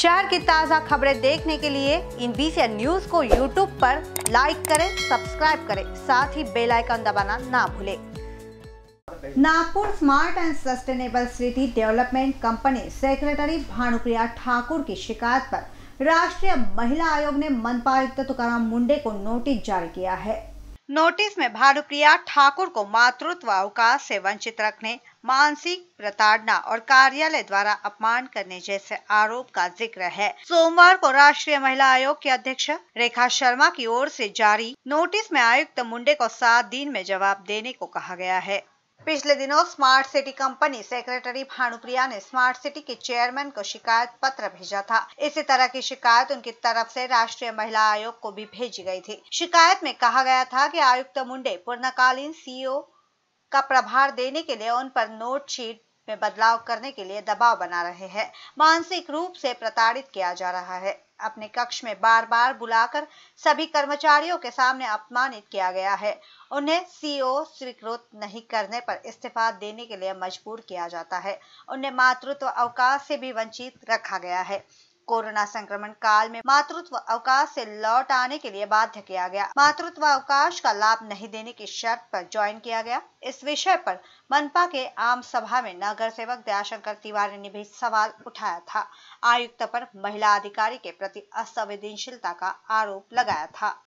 शहर की ताज़ा खबरें देखने के लिए इन बीसी न्यूज को यूट्यूब पर लाइक करें सब्सक्राइब करें साथ ही बेल आइकन दबाना ना भूलें Nagpur smart and sustainable city development company secretary Bhanupriya Thakur की शिकायत पर राष्ट्रीय महिला आयोग ने मनपा आयुक्त तुकार मुंडे को नोटिस जारी किया है नोटिस में भानुप्रिया ठाकुर को मातृत्व अवकाश से वंचित रखने मानसिक प्रताड़ना और कार्यालय द्वारा अपमान करने जैसे आरोप का जिक्र है सोमवार को राष्ट्रीय महिला आयोग की अध्यक्ष रेखा शर्मा की ओर से जारी नोटिस में आयुक्त मुंडे को सात दिन में जवाब देने को कहा गया है पिछले दिनों smart city company secretary Bhanupriya ने स्मार्ट सिटी के चेयरमैन को शिकायत पत्र भेजा था इसी तरह की शिकायत उनकी तरफ से राष्ट्रीय महिला आयोग को भी भेजी गई थी शिकायत में कहा गया था कि आयुक्त मुंडे पूर्णकालीन सीईओ का प्रभार देने के लिए उन पर नोट शीट में बदलाव करने के लिए दबाव बना रहे हैं मानसिक रूप से प्रताड़ित किया जा रहा है अपने कक्ष में बार बार बुलाकर सभी कर्मचारियों के सामने अपमानित किया गया है उन्हें सीओ स्वीकृत नहीं करने पर इस्तीफा देने के लिए मजबूर किया जाता है उन्हें मातृत्व अवकाश से भी वंचित रखा गया है कोरोना संक्रमण काल में मातृत्व अवकाश से लौट आने के लिए बाध्य किया गया मातृत्व अवकाश का लाभ नहीं देने की शर्त पर ज्वाइन किया गया इस विषय पर मनपा के आम सभा में नगर सेवक दयाशंकर तिवारी ने भी सवाल उठाया था आयुक्त पर महिला अधिकारी के प्रति असंवेदनशीलता का आरोप लगाया था